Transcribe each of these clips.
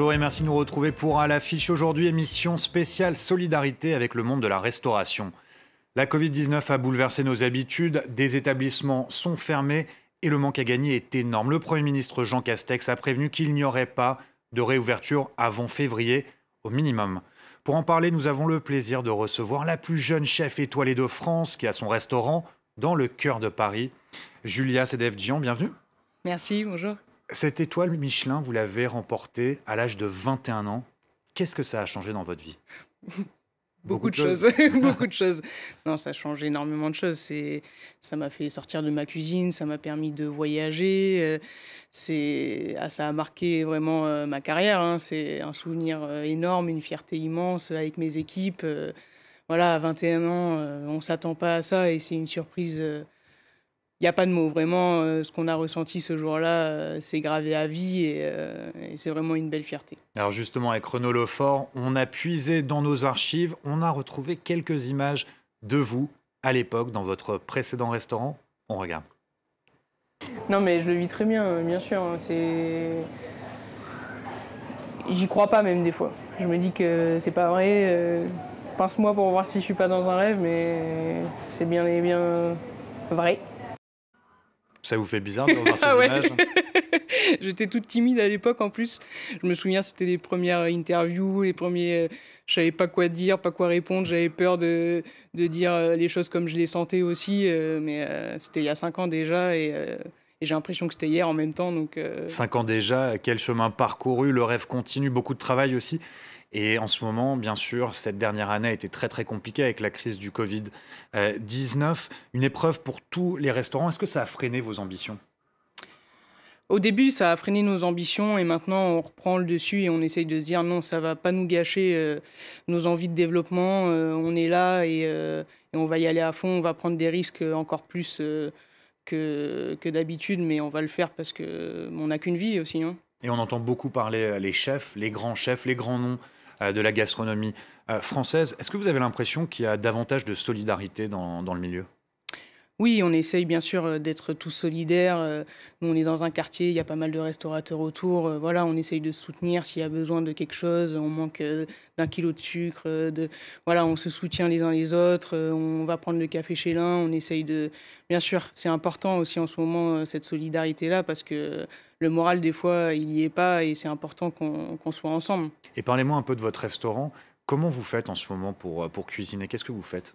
bonjour et merci de nous retrouver pour À l'affiche aujourd'hui, émission spéciale Solidarité avec le monde de la restauration. La Covid-19 a bouleversé nos habitudes, des établissements sont fermés et le manque à gagner est énorme. Le Premier ministre Jean Castex a prévenu qu'il n'y aurait pas de réouverture avant février au minimum. Pour en parler, nous avons le plaisir de recevoir la plus jeune chef étoilée de France qui a son restaurant dans le cœur de Paris. Julia Sedef-Dion, bienvenue. Merci, bonjour. Cette étoile Michelin, vous l'avez remportée à l'âge de 21 ans. Qu'est-ce que ça a changé dans votre vie Beaucoup, de choses, beaucoup de choses. Non, ça change énormément de choses. ça m'a fait sortir de ma cuisine, ça m'a permis de voyager. Euh, ah, ça a marqué vraiment euh, ma carrière. Hein. C'est un souvenir euh, énorme, une fierté immense avec mes équipes. voilà, à 21 ans, on s'attend pas à ça et c'est une surprise. Il n'y a pas de mots. Vraiment, euh, ce qu'on a ressenti ce jour-là, euh, c'est gravé à vie euh, et, c'est vraiment une belle fierté. Alors justement, avec Renaud Lefort, on a puisé dans nos archives, on a retrouvé quelques images de vous à l'époque dans votre précédent restaurant. On regarde. Non, mais je le vis très bien, bien sûr. Hein. j'y crois pas même des fois. Je me dis que c'est pas vrai. Pince-moi pour voir si je suis pas dans un rêve, mais c'est bien et bien vrai. Ça vous fait bizarre de voir ces ah J'étais toute timide à l'époque en plus. Je me souviens, c'était les premières interviews, les premiers. Euh, je savais pas quoi dire, pas quoi répondre. J'avais peur de, de dire euh, les choses comme je les sentais aussi. Euh, mais c'était il y a cinq ans déjà et, j'ai l'impression que c'était hier en même temps. Donc, Cinq ans déjà, quel chemin parcouru, le rêve continue, beaucoup de travail aussi. Et en ce moment, bien sûr, cette dernière année a été très très compliquée avec la crise du Covid-19, euh, une épreuve pour tous les restaurants. Est-ce que ça a freiné vos ambitions au début, ça a freiné nos ambitions et maintenant on reprend le dessus et on essaye de se dire non, ça va pas nous gâcher euh, nos envies de développement. Euh, on est là et, on va y aller à fond. On va prendre des risques encore plus que, que d'habitude, mais on va le faire parce que on n'a qu'une vie aussi. Hein. Et on entend beaucoup parler les chefs, les grands chefs, les grands noms euh, de la gastronomie euh, française. Est-ce que vous avez l'impression qu'il y a davantage de solidarité dans, dans le milieu oui, on essaye bien sûr euh, d'être tous solidaires. Euh, nous, on est dans un quartier, il y a pas mal de restaurateurs autour. Euh, voilà, on essaye de soutenir s'il y a besoin de quelque chose. On manque d'un kilo de sucre. Voilà, on se soutient les uns les autres. On va prendre le café chez l'un. On essaye de. Bien sûr, c'est important aussi en ce moment cette solidarité-là parce que le moral, des fois, il n'y est pas et c'est important qu'on soit ensemble. Et parlez-moi un peu de votre restaurant. Comment vous faites en ce moment pour, pour cuisiner Qu'est-ce que vous faites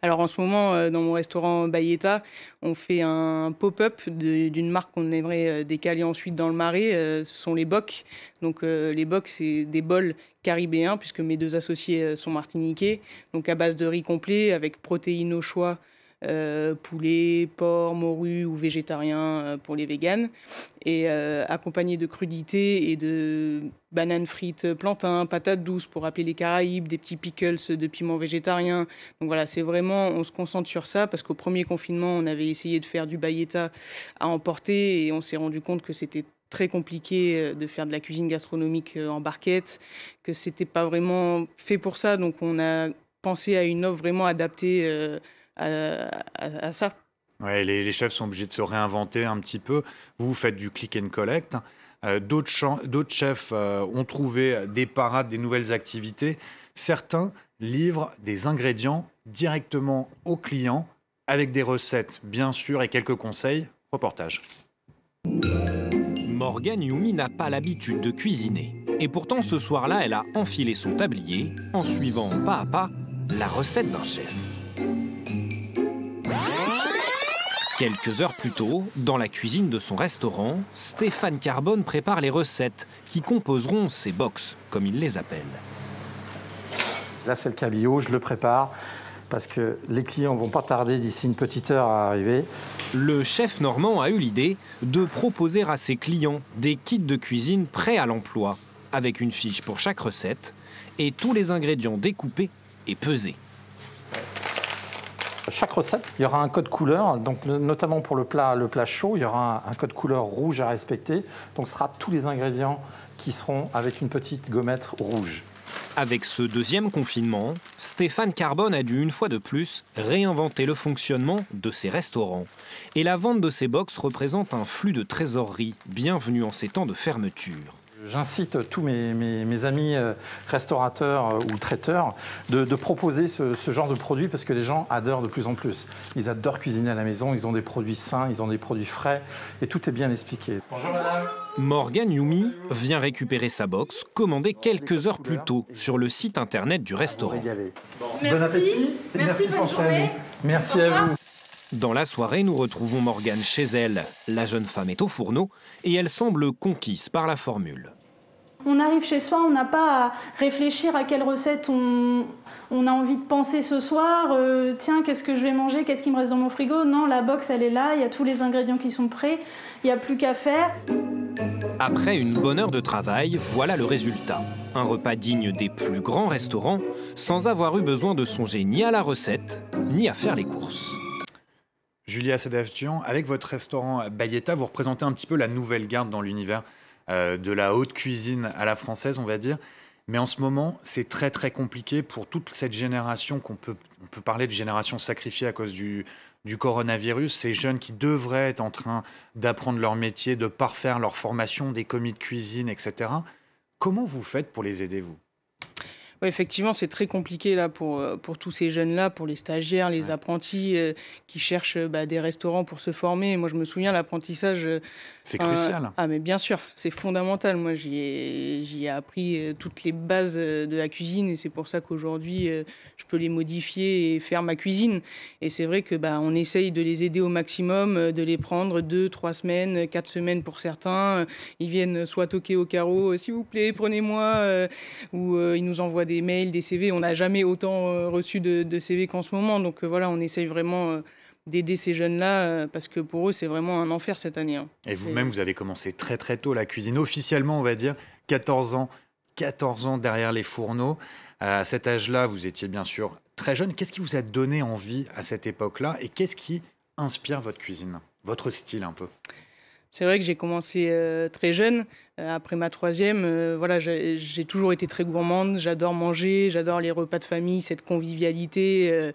alors en ce moment, euh, dans mon restaurant Bayeta, on fait un pop-up d'une marque qu'on aimerait euh, décaler ensuite dans le marais. Euh, ce sont les bocs. Donc les bocs, c'est des bols caribéens, puisque mes deux associés sont martiniquais. Donc à base de riz complet, avec protéines au choix. Euh, poulet, porc, morue ou végétarien euh, pour les véganes, et euh, accompagné de crudités et de bananes frites, plantains, patates douces pour rappeler les Caraïbes, des petits pickles de piment végétarien. Donc voilà, c'est vraiment, on se concentre sur ça parce qu'au premier confinement, on avait essayé de faire du bayetta à emporter et on s'est rendu compte que c'était très compliqué de faire de la cuisine gastronomique en barquette, que c'était pas vraiment fait pour ça. Donc on a pensé à une offre vraiment adaptée à, ça. les, chefs sont obligés de se réinventer un petit peu. Vous faites du click and collect. Euh, d'autres chefs euh, ont trouvé des parades, des nouvelles activités. Certains livrent des ingrédients directement aux clients avec des recettes, bien sûr, et quelques conseils. Reportage. Morgane Yumi n'a pas l'habitude de cuisiner. Et pourtant, ce soir-là, elle a enfilé son tablier en suivant pas à pas la recette d'un chef. Quelques heures plus tôt, dans la cuisine de son restaurant, Stéphane Carbone prépare les recettes qui composeront ses box, comme il les appelle. Là, c'est le cabillaud, je le prépare parce que les clients vont pas tarder d'ici une petite heure à arriver. Le chef normand a eu l'idée de proposer à ses clients des kits de cuisine prêts à l'emploi, avec une fiche pour chaque recette et tous les ingrédients découpés et pesés chaque recette, il y aura un code couleur. Donc, notamment pour le plat, le plat chaud, il y aura un, code couleur rouge à respecter. Donc, ce sera tous les ingrédients qui seront avec une petite gommette rouge. Avec ce deuxième confinement, Stéphane Carbon a dû une fois de plus réinventer le fonctionnement de ses restaurants. Et la vente de ses box représente un flux de trésorerie bienvenu en ces temps de fermeture. J'incite tous mes, amis euh, restaurateurs euh, ou traiteurs de, proposer ce, genre de produit parce que les gens adorent de plus en plus. Ils adorent cuisiner à la maison, ils ont des produits sains, ils ont des produits frais et tout est bien expliqué. Bonjour madame. Morgan Yumi vient récupérer sa box commandée quelques heures plus tôt sur le site internet du restaurant. Bon, appétit. Merci, Merci, bonne journée. Merci à vous. Dans la soirée, nous retrouvons Morgane chez elle. La jeune femme est au fourneau et elle semble conquise par la formule. On arrive chez soi, on n'a pas à réfléchir à quelle recette on, a envie de penser ce soir. Euh, tiens, qu'est-ce que je vais manger Qu'est-ce qui me reste dans mon frigo Non, la box, elle est là, il y a tous les ingrédients qui sont prêts, il n'y a plus qu'à faire. Après une bonne heure de travail, voilà le résultat. Un repas digne des plus grands restaurants, sans avoir eu besoin de songer ni à la recette, ni à faire les courses. Julia Sedafjian, avec votre restaurant Bayetta, vous représentez un petit peu la nouvelle garde dans l'univers euh, de la haute cuisine à la française, on va dire. Mais en ce moment, c'est très très compliqué pour toute cette génération qu'on peut, peut parler de génération sacrifiée à cause du, du coronavirus, ces jeunes qui devraient être en train d'apprendre leur métier, de parfaire leur formation, des commis de cuisine, etc. Comment vous faites pour les aider, vous effectivement, c'est très compliqué là pour, euh, pour tous ces jeunes-là, pour les stagiaires, les apprentis euh, qui cherchent euh, bah, des restaurants pour se former. Moi, je me souviens, l'apprentissage. c'est crucial. Ah, mais bien sûr, c'est fondamental. Moi, j'y ai, appris toutes les bases de la cuisine et c'est pour ça qu'aujourd'hui, je peux les modifier et faire ma cuisine. Et c'est vrai que bah, on essaye de les aider au maximum, de les prendre deux, trois semaines, quatre semaines pour certains. Ils viennent soit toquer au carreau, s'il vous plaît, prenez-moi, ou ils nous envoient des des mails, des CV. On n'a jamais autant euh, reçu de, de CV qu'en ce moment. Donc euh, voilà, on essaye vraiment euh, d'aider ces jeunes-là parce que pour eux, c'est vraiment un enfer cette année. Hein. Et vous-même, vous avez commencé très très tôt la cuisine, officiellement, on va dire, 14 ans, 14 ans derrière les fourneaux. À cet âge-là, vous étiez bien sûr très jeune. Qu'est-ce qui vous a donné envie à cette époque-là et qu'est-ce qui inspire votre cuisine, votre style un peu c'est vrai que j'ai commencé euh, très jeune. Euh, après ma troisième, euh, voilà, j'ai toujours été très gourmande. J'adore manger, j'adore les repas de famille, cette convivialité.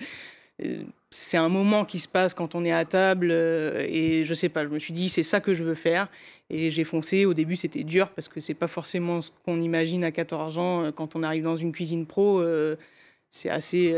c'est un moment qui se passe quand on est à table et je sais pas, je me suis dit c'est ça que je veux faire et j'ai foncé. Au début c'était dur parce que c'est pas forcément ce qu'on imagine à 14 ans quand on arrive dans une cuisine pro c'est assez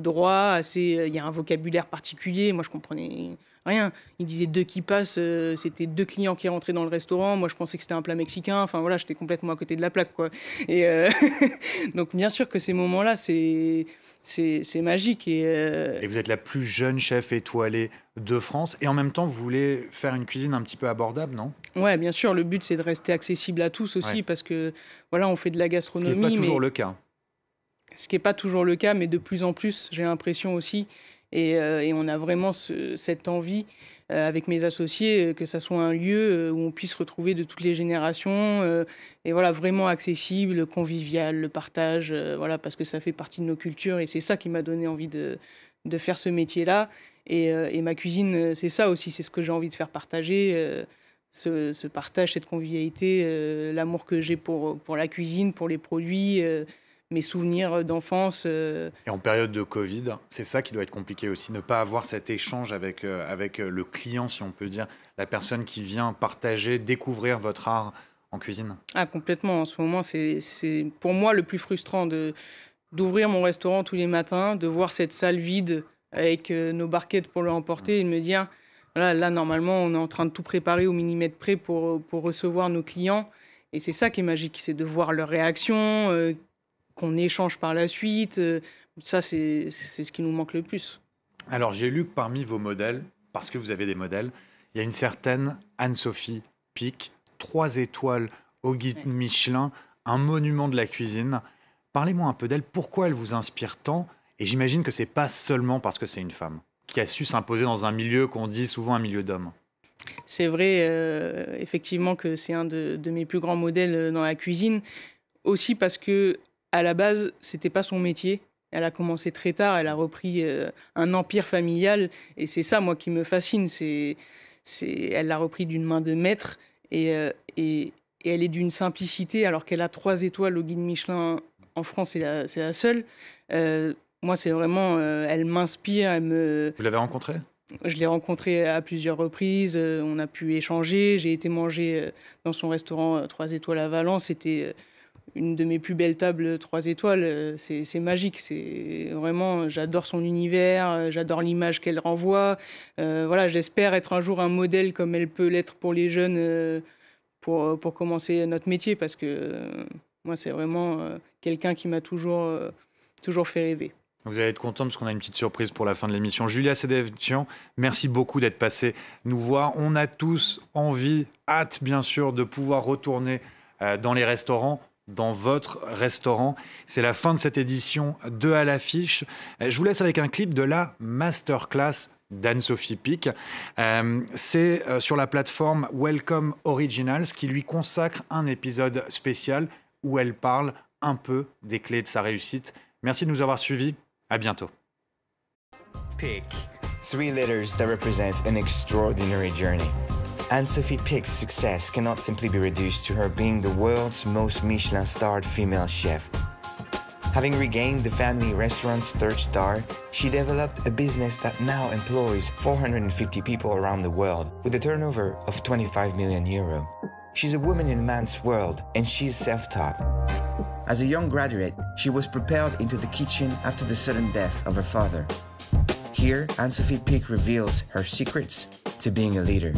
droit, assez il y a un vocabulaire particulier. Moi, je comprenais rien. Il disait deux qui passent, euh, c'était deux clients qui rentraient dans le restaurant. Moi, je pensais que c'était un plat mexicain. Enfin, voilà, j'étais complètement à côté de la plaque, quoi. Et euh, donc, bien sûr que ces moments-là, c'est c'est magique. Euh, et, vous êtes la plus jeune chef étoilée de France. Et en même temps, vous voulez faire une cuisine un petit peu abordable, non Oui, bien sûr. Le but, c'est de rester accessible à tous aussi, parce que voilà, on fait de la gastronomie. Ce n'est pas toujours le cas. Ce qui n'est pas toujours le cas, mais de plus en plus, j'ai l'impression aussi. Euh, et, on a vraiment cette envie euh, avec mes associés, euh, que ça soit un lieu où on puisse retrouver de toutes les générations, et voilà, vraiment accessible, convivial, le partage, voilà, parce que ça fait partie de nos cultures, et c'est ça qui m'a donné envie de, faire ce métier-là. Et, ma cuisine, c'est ça aussi, c'est ce que j'ai envie de faire partager. Ce, partage, cette convivialité, l'amour que j'ai pour, pour la cuisine, pour les produits, mes souvenirs d'enfance. Euh, et en période de Covid, c'est ça qui doit être compliqué aussi, ne pas avoir cet échange avec, euh, avec euh, le client, si on peut dire, la personne qui vient partager, découvrir votre art en cuisine. Ah, complètement. En ce moment, c'est pour moi le plus frustrant de d'ouvrir mon restaurant tous les matins, de voir cette salle vide avec nos barquettes pour le emporter mm. et de me dire, voilà, là, normalement, on est en train de tout préparer au millimètre près pour, pour recevoir nos clients. Et c'est ça qui est magique, c'est de voir leur réaction, qu'on échange par la suite. Euh, ça, c'est ce qui nous manque le plus. Alors, j'ai lu que parmi vos modèles, parce que vous avez des modèles, il y a une certaine Anne-Sophie Pic, trois étoiles au guide Michelin, un monument de la cuisine. Parlez-moi un peu d'elle, pourquoi elle vous inspire tant Et j'imagine que c'est pas seulement parce que c'est une femme qui a su s'imposer dans un milieu qu'on dit souvent un milieu d'hommes. C'est vrai, euh, effectivement, que c'est un de, de, mes plus grands modèles euh, dans la cuisine. Aussi parce que à la base, c'était pas son métier. Elle a commencé très tard, elle a repris euh, un empire familial. Et c'est ça, moi, qui me fascine. C'est, c'est, elle l'a repris d'une main de maître et, euh, et, elle est d'une simplicité, alors qu'elle a trois étoiles au guide Michelin en France, c'est la, seule. Euh, moi, c'est vraiment, elle m'inspire, elle me. Vous l'avez rencontrée je l'ai rencontré à plusieurs reprises, on a pu échanger, j'ai été manger dans son restaurant Trois étoiles à Valence, c'était une de mes plus belles tables 3 étoiles. Euh, c'est magique. C'est vraiment, j'adore son univers, euh, j'adore l'image qu'elle renvoie. Euh, voilà, j'espère être un jour un modèle comme elle peut l'être pour les jeunes pour, pour commencer notre métier parce que moi, c'est vraiment quelqu'un qui m'a toujours, toujours fait rêver. Vous allez être content parce qu'on a une petite surprise pour la fin de l'émission. Julia Sedevchian, merci beaucoup d'être passée nous voir. On a tous envie, hâte bien sûr, de pouvoir retourner dans les restaurants dans votre restaurant. C'est la fin de cette édition de à l'affiche. Euh, je vous laisse avec un clip de la masterclass d'Anne-Sophie Pic. Euh, c'est euh, sur la plateforme Welcome Originals qui lui consacre un épisode spécial où elle parle un peu des clés de sa réussite. Merci de nous avoir suivis. À bientôt. Pic. that an extraordinary journey. Anne Sophie Pick's success cannot simply be reduced to her being the world's most Michelin starred female chef. Having regained the family restaurant's third star, she developed a business that now employs 450 people around the world with a turnover of 25 million euro. She's a woman in a man's world and she's self taught. As a young graduate, she was propelled into the kitchen after the sudden death of her father. Here, Anne Sophie Pick reveals her secrets to being a leader.